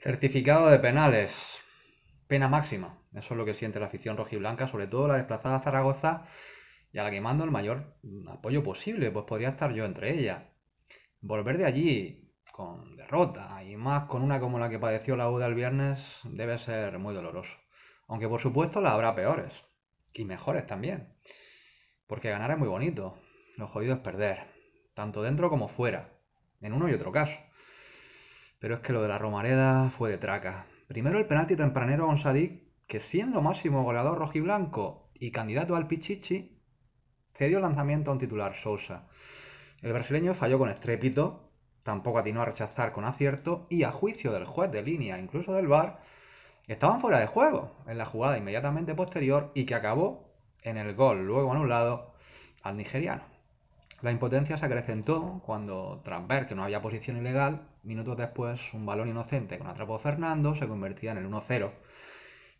Certificado de penales. Pena máxima. Eso es lo que siente la afición rojiblanca, sobre todo la desplazada a Zaragoza y a la que mando el mayor apoyo posible, pues podría estar yo entre ellas. Volver de allí con derrota y más con una como la que padeció la UDA el viernes debe ser muy doloroso. Aunque por supuesto la habrá peores y mejores también. Porque ganar es muy bonito. Lo jodido es perder, tanto dentro como fuera, en uno y otro caso. Pero es que lo de la Romareda fue de traca. Primero el penalti tempranero a que siendo máximo goleador rojiblanco y candidato al Pichichi, cedió el lanzamiento a un titular, Sousa. El brasileño falló con estrépito, tampoco atinó a rechazar con acierto y a juicio del juez de línea, incluso del VAR, estaban fuera de juego en la jugada inmediatamente posterior y que acabó en el gol luego anulado al nigeriano. La impotencia se acrecentó cuando, tras ver que no había posición ilegal, minutos después un balón inocente con atrapo Fernando se convertía en el 1-0.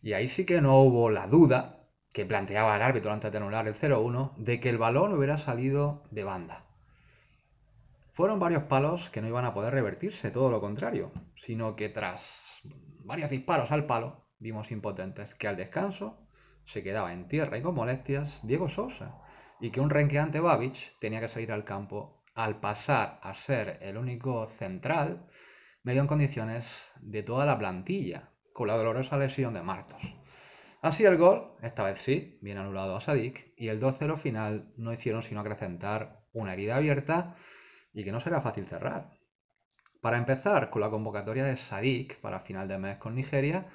Y ahí sí que no hubo la duda que planteaba el árbitro antes de anular el 0-1 de que el balón hubiera salido de banda. Fueron varios palos que no iban a poder revertirse, todo lo contrario, sino que tras varios disparos al palo, vimos impotentes que al descanso se quedaba en tierra y con molestias Diego Sosa, y que un renqueante Babich tenía que salir al campo al pasar a ser el único central medio en condiciones de toda la plantilla, con la dolorosa lesión de Martos. Así el gol, esta vez sí, bien anulado a Sadik, y el 2-0 final no hicieron sino acrecentar una herida abierta y que no será fácil cerrar. Para empezar, con la convocatoria de Sadik para final de mes con Nigeria,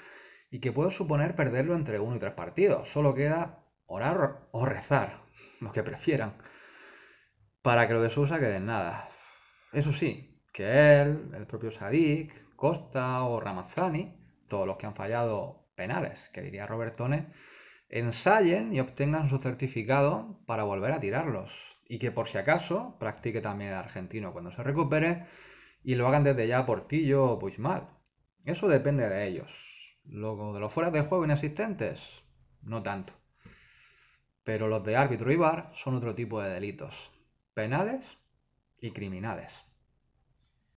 y que puedo suponer perderlo entre uno y tres partidos. Solo queda orar o rezar, lo que prefieran, para que lo de Sousa quede en nada. Eso sí, que él, el propio Sadik, Costa o Ramazzani, todos los que han fallado penales, que diría Robertone, ensayen y obtengan su certificado para volver a tirarlos. Y que por si acaso practique también el argentino cuando se recupere y lo hagan desde ya Portillo o Puigmal. Eso depende de ellos. Luego, de los fuera de juego inexistentes, no tanto. Pero los de árbitro y bar son otro tipo de delitos, penales y criminales.